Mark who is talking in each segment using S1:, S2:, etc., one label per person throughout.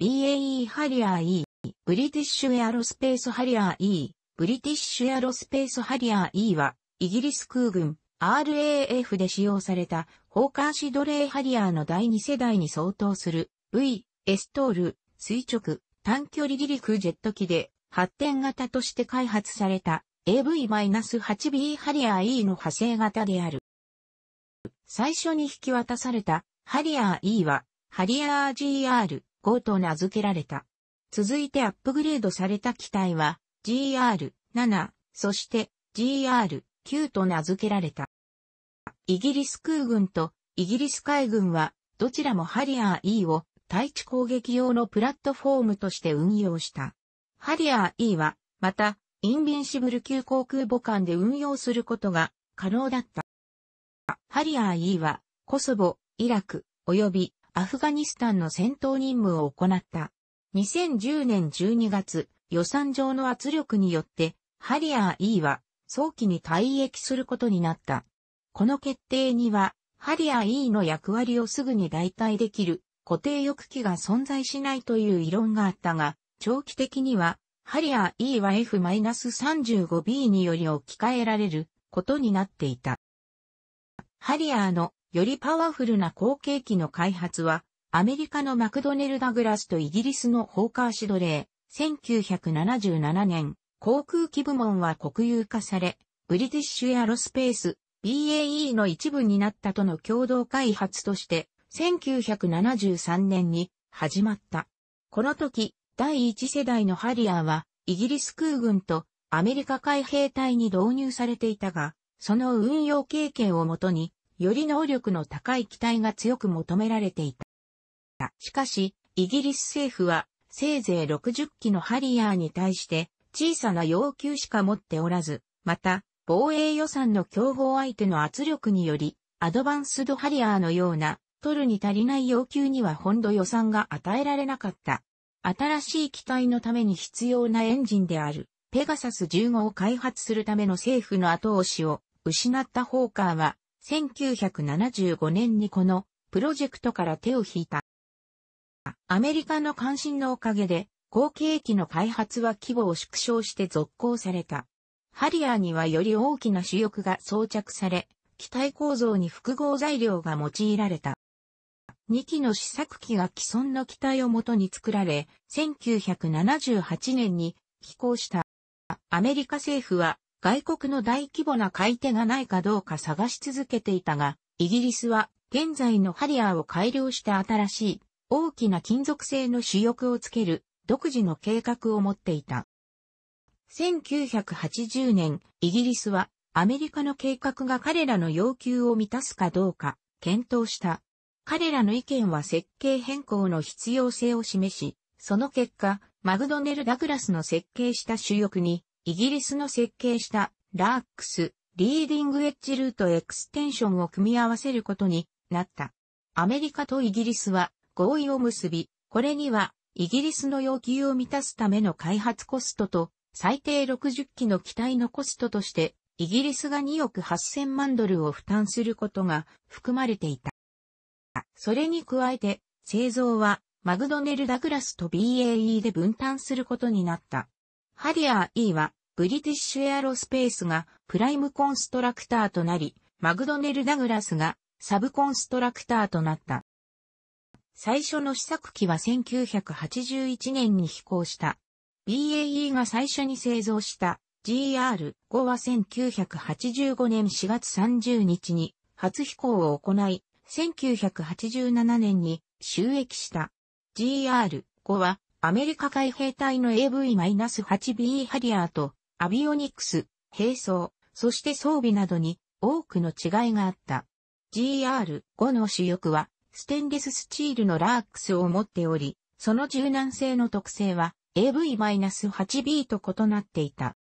S1: BAE ハリアー E、ブリティッシュエアロスペースハリアー E、ブリティッシュエアロスペースハリアー E は、イギリス空軍 RAF で使用された、砲艦シドレーハリアーの第2世代に相当する、V、エストール、垂直、短距離離陸ジェット機で、発展型として開発された AV-8B ハリアー E の派生型である。最初に引き渡されたハリアー E は、ハリアー GR、号と名付けられた。続いてアップグレードされた機体は GR7、そして GR9 と名付けられた。イギリス空軍とイギリス海軍はどちらもハリアー E を対地攻撃用のプラットフォームとして運用した。ハリアー E はまたインビンシブル級航空母艦で運用することが可能だった。ハリアー E はコソボ、イラク、及びアフガニスタンの戦闘任務を行った。2010年12月、予算上の圧力によって、ハリアー E は早期に退役することになった。この決定には、ハリアー E の役割をすぐに代替できる固定翼機が存在しないという異論があったが、長期的には、ハリアー E は F-35B により置き換えられることになっていた。ハリアーのよりパワフルな後継機の開発は、アメリカのマクドネル・ダグラスとイギリスのホーカーシドレー、1977年、航空機部門は国有化され、ブリティッシュエアロスペース、BAE の一部になったとの共同開発として、1973年に始まった。この時、第一世代のハリアーは、イギリス空軍とアメリカ海兵隊に導入されていたが、その運用経験をもとに、より能力の高い機体が強く求められていた。しかし、イギリス政府は、せいぜい60機のハリアーに対して、小さな要求しか持っておらず、また、防衛予算の競合相手の圧力により、アドバンスドハリアーのような、取るに足りない要求には本土予算が与えられなかった。新しい機体のために必要なエンジンである、ペガサス15を開発するための政府の後押しを失ったホーカーは1975年にこのプロジェクトから手を引いた。アメリカの関心のおかげで、後継機の開発は規模を縮小して続行された。ハリアーにはより大きな主翼が装着され、機体構造に複合材料が用いられた。2機の試作機が既存の機体をもとに作られ、1978年に飛行した。アメリカ政府は外国の大規模な買い手がないかどうか探し続けていたが、イギリスは現在のハリアーを改良して新しい大きな金属製の主翼をつける独自の計画を持っていた。1980年、イギリスはアメリカの計画が彼らの要求を満たすかどうか検討した。彼らの意見は設計変更の必要性を示し、その結果、マグドネル・ダグラスの設計した主翼にイギリスの設計したラークス、リーディングエッジルートエクステンションを組み合わせることになった。アメリカとイギリスは合意を結び、これにはイギリスの要求を満たすための開発コストと最低60機の機体のコストとしてイギリスが2億8000万ドルを負担することが含まれていた。それに加えて製造はマグドネル・ダグラスと BAE で分担することになった。ハリアー E は、ブリティッシュエアロスペースがプライムコンストラクターとなり、マグドネル・ダグラスがサブコンストラクターとなった。最初の試作機は1981年に飛行した。BAE が最初に製造した GR5 は1985年4月30日に初飛行を行い、1987年に収益した。GR5 はアメリカ海兵隊の AV-8B ハリアーと、アビオニクス、兵装、そして装備などに多くの違いがあった。GR5 の主翼は、ステンレススチールのラークスを持っており、その柔軟性の特性は AV-8B と異なっていた。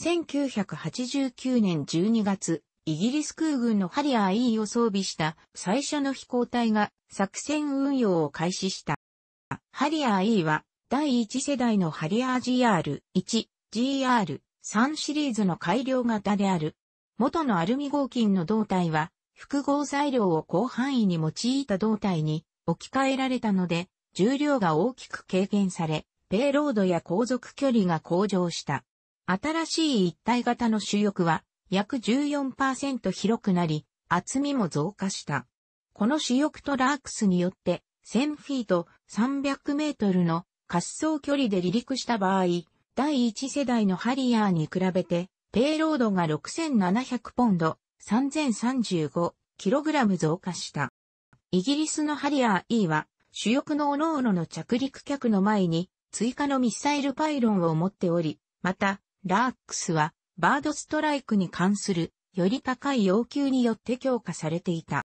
S1: 1989年12月、イギリス空軍のハリアー E を装備した最初の飛行隊が作戦運用を開始した。ハリアー E は、第1世代のハリアー GR1、GR3 シリーズの改良型である。元のアルミ合金の胴体は、複合材料を広範囲に用いた胴体に置き換えられたので、重量が大きく軽減され、ペイロードや航続距離が向上した。新しい一体型の主翼は約14%広くなり、厚みも増加した。この主翼とラークスによって1000フィート300メートルの滑走距離で離陸した場合、第1世代のハリアーに比べて、ペイロードが6700ポンド、3 0 3 5ラム増加した。イギリスのハリアー E は、主翼の各々の着陸客の前に、追加のミサイルパイロンを持っており、また、ラークスは、バードストライクに関する、より高い要求によって強化されていた。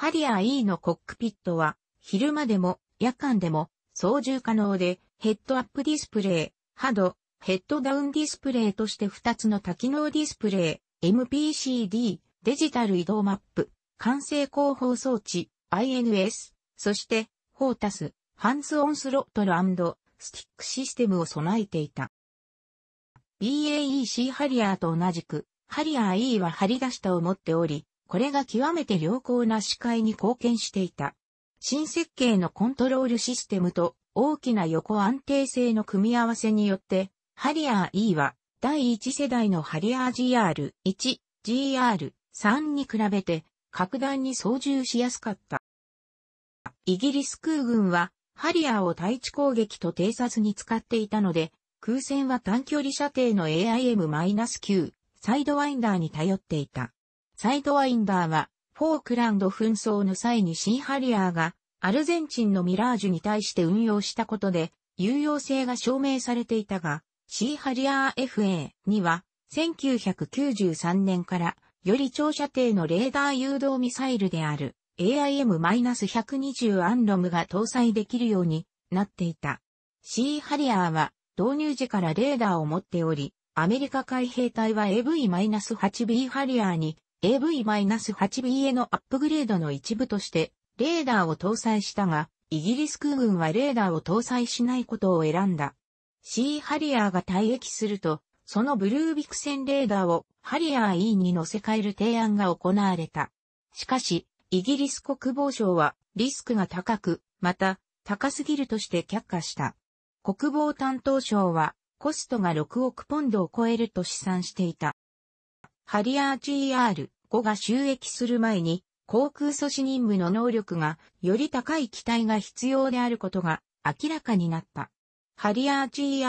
S1: ハリアー E のコックピットは、昼間でも夜間でも操縦可能で、ヘッドアップディスプレイ、ハド、ヘッドダウンディスプレイとして2つの多機能ディスプレイ、MPCD、デジタル移動マップ、完成広報装置、INS、そして、ホータス、ハンズオンスロットルスティックシステムを備えていた。BAEC ハリアーと同じく、ハリアー E は張り出したを持っており、これが極めて良好な視界に貢献していた。新設計のコントロールシステムと大きな横安定性の組み合わせによって、ハリアー E は第1世代のハリアー GR1、GR3 に比べて格段に操縦しやすかった。イギリス空軍はハリアーを対地攻撃と偵察に使っていたので、空戦は短距離射程の AIM-9 サイドワインダーに頼っていた。サイトワインダーは、フォークランド紛争の際にシンハリアーが、アルゼンチンのミラージュに対して運用したことで、有用性が証明されていたが、シーハリアー FA には、1993年から、より長射程のレーダー誘導ミサイルである AIM-120 アンロムが搭載できるようになっていた。シーハリアーは導入時からレーダーを持っており、アメリカ海兵隊は AV-8B ハリアーに AV-8B へのアップグレードの一部として、レーダーを搭載したが、イギリス空軍はレーダーを搭載しないことを選んだ。C ハリアーが退役すると、そのブルービク戦レーダーをハリアー E に乗せ替える提案が行われた。しかし、イギリス国防省はリスクが高く、また高すぎるとして却下した。国防担当省はコストが6億ポンドを超えると試算していた。ハリアー GR5 が収益する前に、航空阻止任務の能力がより高い機体が必要であることが明らかになった。ハリアー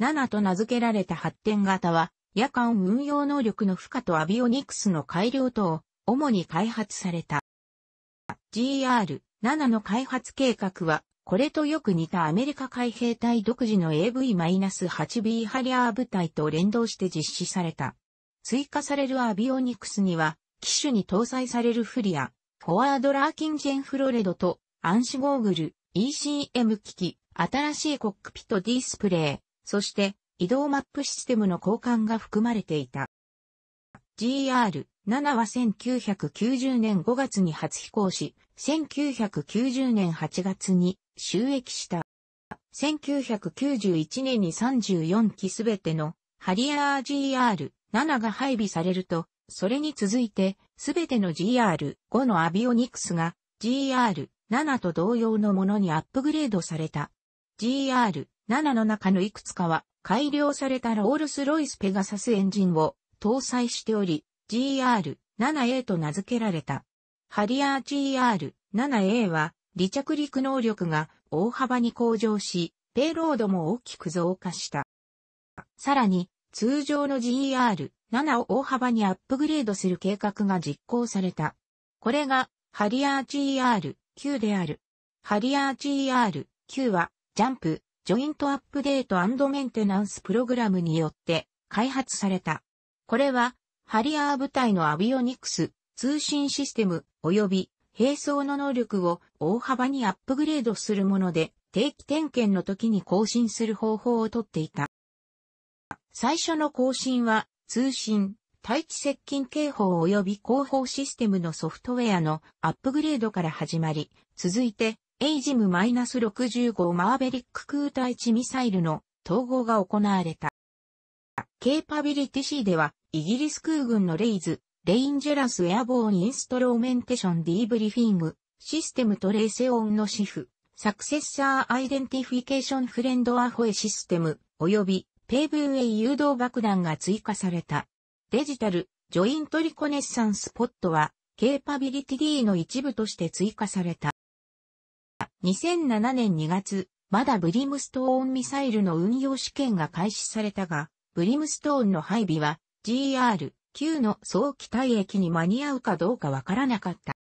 S1: GR7 と名付けられた発展型は、夜間運用能力の負荷とアビオニクスの改良等を主に開発された。GR7 の開発計画は、これとよく似たアメリカ海兵隊独自の AV-8B ハリアー部隊と連動して実施された。追加されるアビオニクスには、機種に搭載されるフリア、フォワードラーキンジェンフロレドと、暗視ゴーグル、ECM 機器、新しいコックピットディスプレイ、そして移動マップシステムの交換が含まれていた。GR7 は1990年5月に初飛行し、1990年8月に収益した。1991年に34機すべてのハリアー GR 7が配備されると、それに続いて、すべての GR5 のアビオニクスが GR7 と同様のものにアップグレードされた。GR7 の中のいくつかは改良されたロールスロイスペガサスエンジンを搭載しており、GR7A と名付けられた。ハリアー GR7A は離着陸能力が大幅に向上し、ペイロードも大きく増加した。さらに、通常の g r 7を大幅にアップグレードする計画が実行された。これが、ハリアー GER9 である。ハリアー GER9 は、ジャンプ、ジョイントアップデートメンテナンスプログラムによって開発された。これは、ハリアー部隊のアビオニクス、通信システム、及び並走の能力を大幅にアップグレードするもので、定期点検の時に更新する方法をとっていた。最初の更新は、通信、対地接近警報及び広報システムのソフトウェアのアップグレードから始まり、続いて、エイジム -65 マーベリック空対地ミサイルの統合が行われた。ケーパビリティ C では、イギリス空軍のレイズ、レインジェラスエアボーンインストローメンテーションディーブリフィング、システムトレーセオンのシフ、サクセッサーアイデンティフィケーションフレンドアホエシステム、及びペーブンへ誘導爆弾が追加された。デジタル、ジョイントリコネッサンスポットは、ケーパビリティ D の一部として追加された。2007年2月、まだブリムストーンミサイルの運用試験が開始されたが、ブリムストーンの配備は GR、Q の早期退役に間に合うかどうかわからなかった。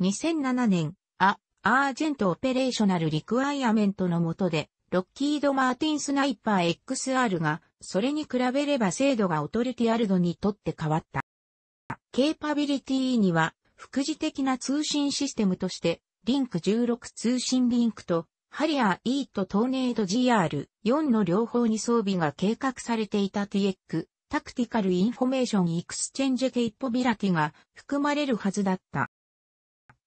S1: 2007年、ア・アージェント・オペレーショナル・リクワイアメントの下で、ロッキード・マーティン・スナイパー XR が、それに比べれば精度がオトルティアルドにとって変わった。ケーパビリティには、副次的な通信システムとして、リンク16通信リンクと、ハリアーイとトーネード GR4 の両方に装備が計画されていた t x タクティカルインフォメーションエクスチェンジケイポビラティが含まれるはずだった。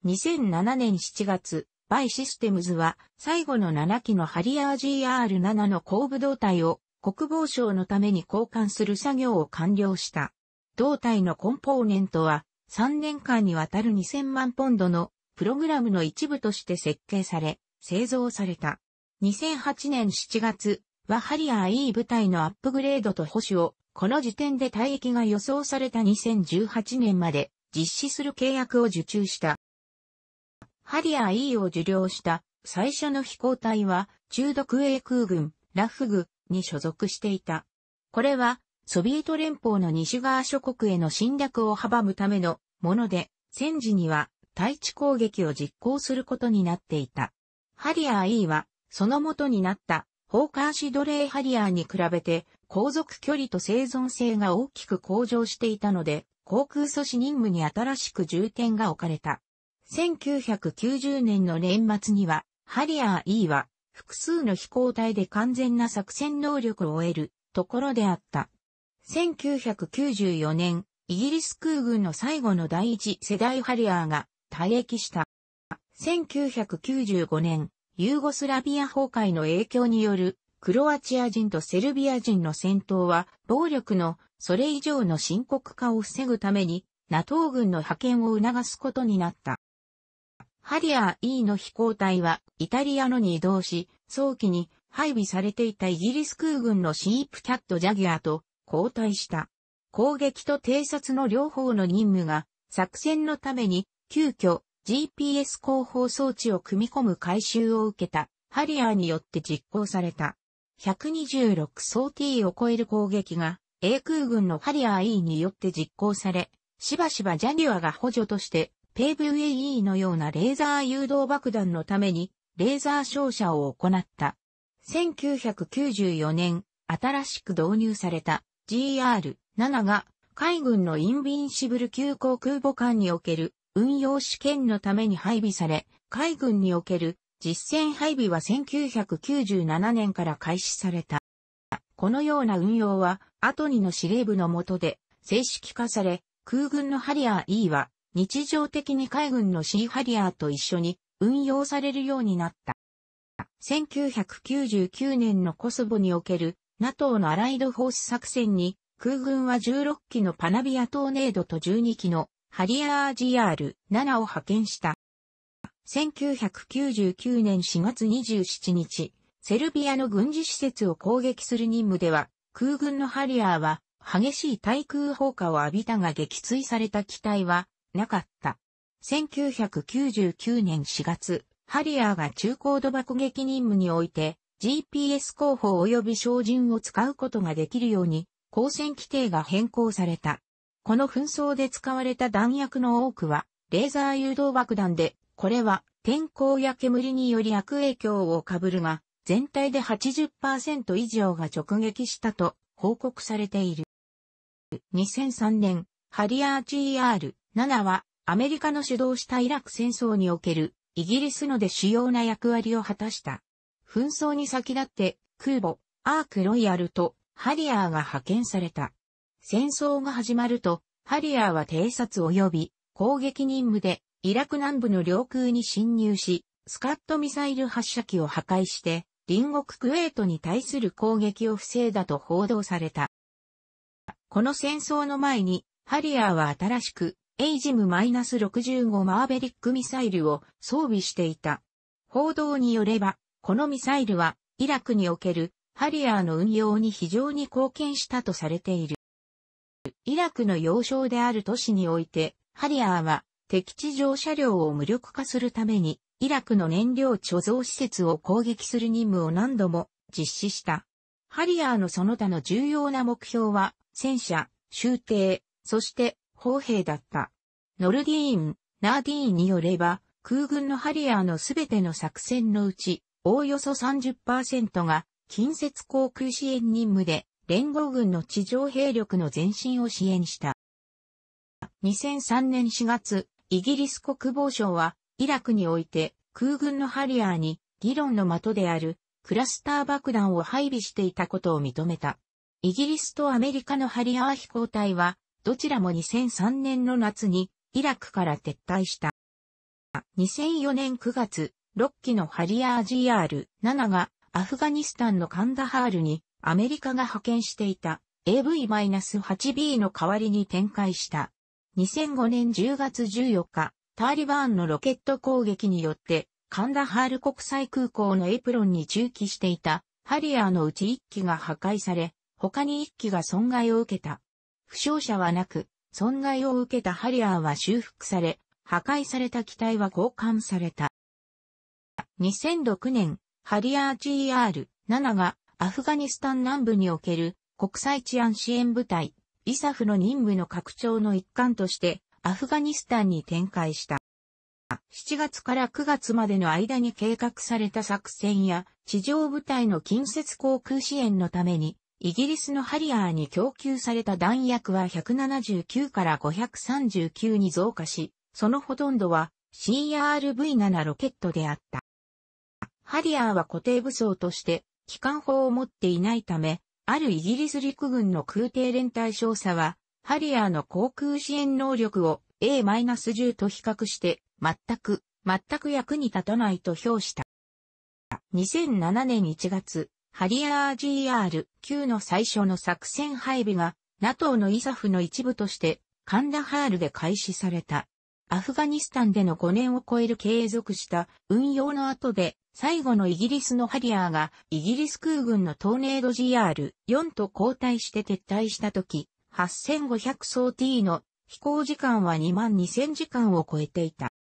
S1: 2007年7月、バイシステムズは、最後の7機のハリアー GR7 の後部胴体を国防省のために交換する作業を完了した。胴体のコンポーネントは、3年間にわたる2000万ポンドのプログラムの一部として設計され、製造された。2008年7月はハリアー E 部隊のアップグレードと保守を、この時点で退役が予想された2018年まで実施する契約を受注した。ハリアー E を受領した最初の飛行隊は中毒英空軍ラフグに所属していた。これはソビエト連邦の西側諸国への侵略を阻むためのもので、戦時には対地攻撃を実行することになっていた。ハリアー E はその元になったホーカーシドレーハリアーに比べて航続距離と生存性が大きく向上していたので、航空阻止任務に新しく重点が置かれた。1990年の年末には、ハリアー E は、複数の飛行隊で完全な作戦能力を得るところであった。1994年、イギリス空軍の最後の第一世代ハリアーが退役した。1995年、ユーゴスラビア崩壊の影響によるクロアチア人とセルビア人の戦闘は暴力のそれ以上の深刻化を防ぐために NATO 軍の派遣を促すことになった。ハリアー E の飛行隊はイタリアのに移動し、早期に配備されていたイギリス空軍のシープキャットジャギアと交代した。攻撃と偵察の両方の任務が作戦のために急遽 GPS 広報装置を組み込む改修を受けたハリアーによって実行された。126総 T を超える攻撃が A 空軍のハリアー E によって実行され、しばしばジャギアが補助として PVAE のようなレーザー誘導爆弾のために、レーザー照射を行った。1994年、新しく導入された GR-7 が海軍のインビンシブル級航空母艦における運用試験のために配備され、海軍における実戦配備は1997年から開始された。このような運用は、後にの司令部の下で正式化され、空軍のハリアー E は日常的に海軍のシーハリアーと一緒に運用されるようになった。1999年のコソボにおける NATO のアライドホース作戦に空軍は16機のパナビアトーネードと12機のハリアー GR7 を派遣した。1999年4月27日、セルビアの軍事施設を攻撃する任務では、空軍のハリアーは激しい対空砲火を浴びたが撃墜された機体はなかった。1999年4月、ハリアーが中高度爆撃任務において、GPS 広報及び照準を使うことができるように、光線規定が変更された。この紛争で使われた弾薬の多くは、レーザー誘導爆弾で、これは天候や煙により悪影響を被るが、全体で80%以上が直撃したと報告されている。2003年、ハリアー GR 7は、アメリカの主導したイラク戦争における、イギリスので主要な役割を果たした。紛争に先立って、空母、アークロイヤルと、ハリアーが派遣された。戦争が始まると、ハリアーは偵察及び攻撃任務で、イラク南部の領空に侵入し、スカットミサイル発射機を破壊して、隣国クウェートに対する攻撃を防いだと報道された。この戦争の前に、ハリアーは新しくエイジム -65 マーベリックミサイルを装備していた。報道によれば、このミサイルはイラクにおけるハリアーの運用に非常に貢献したとされている。イラクの要衝である都市において、ハリアーは敵地上車両を無力化するために、イラクの燃料貯蔵施設を攻撃する任務を何度も実施した。ハリアーのその他の重要な目標は、戦車、終艇、そして砲兵だった。ノルディーン、ナーディーンによれば、空軍のハリアーのすべての作戦のうち、おおよそ30%が近接航空支援任務で、連合軍の地上兵力の前進を支援した。2003年4月、イギリス国防省は、イラクにおいて空軍のハリアーに議論の的であるクラスター爆弾を配備していたことを認めた。イギリスとアメリカのハリアー飛行隊はどちらも2003年の夏にイラクから撤退した。2004年9月、6機のハリアー GR7 がアフガニスタンのカンダハールにアメリカが派遣していた AV-8B の代わりに展開した。2005年10月14日、タリバーンのロケット攻撃によって、カンダハール国際空港のエプロンに駐機していたハリアーのうち1機が破壊され、他に1機が損害を受けた。負傷者はなく、損害を受けたハリアーは修復され、破壊された機体は交換された。2006年、ハリアー GR7 がアフガニスタン南部における国際治安支援部隊、イサフの任務の拡張の一環としてアフガニスタンに展開した。7月から9月までの間に計画された作戦や地上部隊の近接航空支援のためにイギリスのハリアーに供給された弾薬は179から539に増加し、そのほとんどは CRV-7 ロケットであった。ハリアーは固定武装として機関砲を持っていないため、あるイギリス陸軍の空挺連隊少佐は、ハリアーの航空支援能力を A-10 と比較して、全く、全く役に立たないと評した。2007年1月、ハリアー GR9 の最初の作戦配備が NATO のイサフの一部としてカンダハールで開始された。アフガニスタンでの5年を超える継続した運用の後で最後のイギリスのハリアーがイギリス空軍のトーネード GR4 と交代して撤退した時、8500層 T の飛行時間は22000時間を超えていた。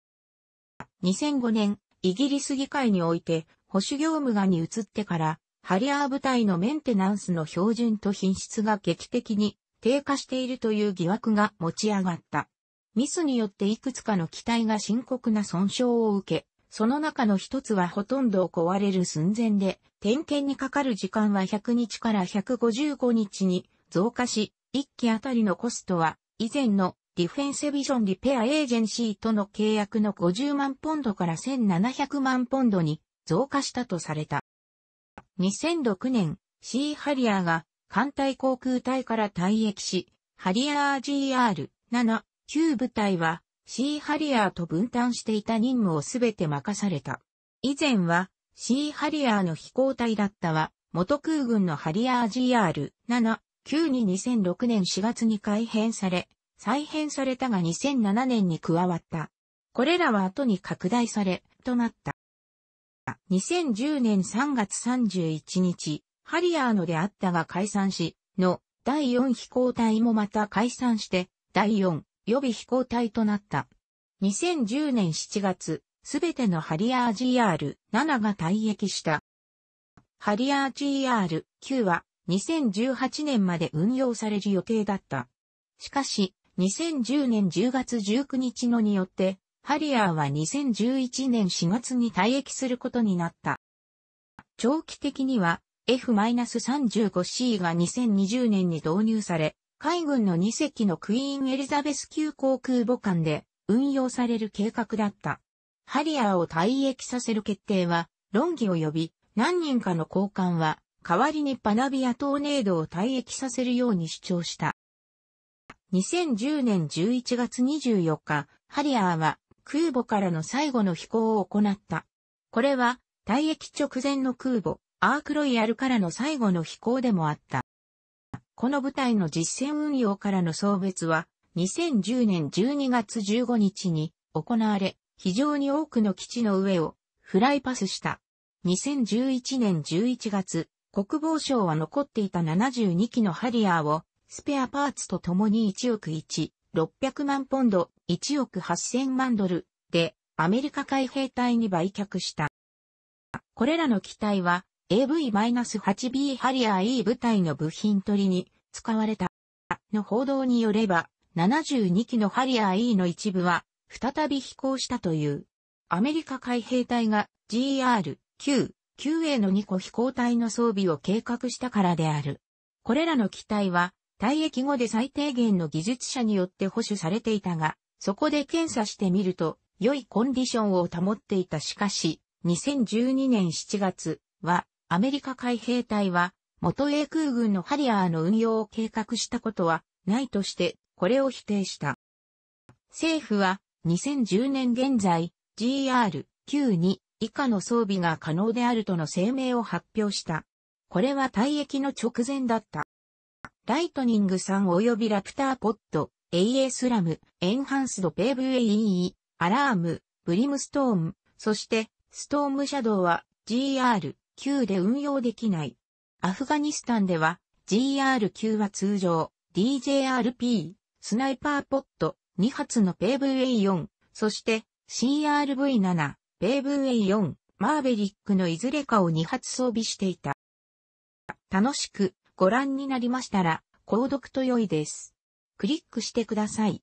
S1: 2005年、イギリス議会において保守業務がに移ってからハリアー部隊のメンテナンスの標準と品質が劇的に低下しているという疑惑が持ち上がった。ミスによっていくつかの機体が深刻な損傷を受け、その中の一つはほとんど壊れる寸前で、点検にかかる時間は100日から155日に増加し、1機あたりのコストは以前のディフェンセビジョンリペアエージェンシーとの契約の50万ポンドから1700万ポンドに増加したとされた。2006年、ーハリアーが艦隊航空隊から退役し、ハリアー GR7、旧部隊はシーハリアーと分担していた任務をすべて任された。以前はシーハリアーの飛行隊だったは、元空軍のハリアー GR7、旧に2006年4月に改編され、再編されたが2007年に加わった。これらは後に拡大され、となった。は2010年3月31日、ハリアーのであったが解散し、の第4飛行隊もまた解散して、第4予備飛行隊となった。2010年7月、すべてのハリアー GR7 が退役した。ハリアー GR9 は2018年まで運用される予定だった。しかし、2010年10月19日のによって、ハリアーは2011年4月に退役することになった。長期的には F-35C が2020年に導入され、海軍の2隻のクイーンエリザベス級航空母艦で運用される計画だった。ハリアーを退役させる決定は論議を呼び、何人かの交換は代わりにパナビアトーネードを退役させるように主張した。2010年11月24日、ハリアーは空母からの最後の飛行を行った。これは、退役直前の空母、アークロイヤルからの最後の飛行でもあった。この部隊の実戦運用からの送別は、2010年12月15日に行われ、非常に多くの基地の上をフライパスした。2011年11月、国防省は残っていた72機のハリアーをスペアパーツと共に1億1、600万ポンド、1億8000万ドルでアメリカ海兵隊に売却した。これらの機体は AV-8B ハリアー E 部隊の部品取りに使われた。の報道によれば、72機のハリアー E の一部は再び飛行したという。アメリカ海兵隊が GR、Q、QA の2個飛行隊の装備を計画したからである。これらの機体は、退役後で最低限の技術者によって保守されていたが、そこで検査してみると、良いコンディションを保っていたしかし、2012年7月は、アメリカ海兵隊は、元英空軍のハリアーの運用を計画したことはないとして、これを否定した。政府は、2010年現在、GR92 以下の装備が可能であるとの声明を発表した。これは退役の直前だった。ライトニング3及びラプターポット AA スラム、エンハンスド PVE、アラーム、ブリムストーン、そして、ストームシャドウは GR9 で運用できない。アフガニスタンでは GR9 は通常 DJRP、スナイパーポット2発の PVA4、そして CRV7、PVA4、マーベリックのいずれかを2発装備していた。楽しくご覧になりましたら、購読と良いです。クリックしてください。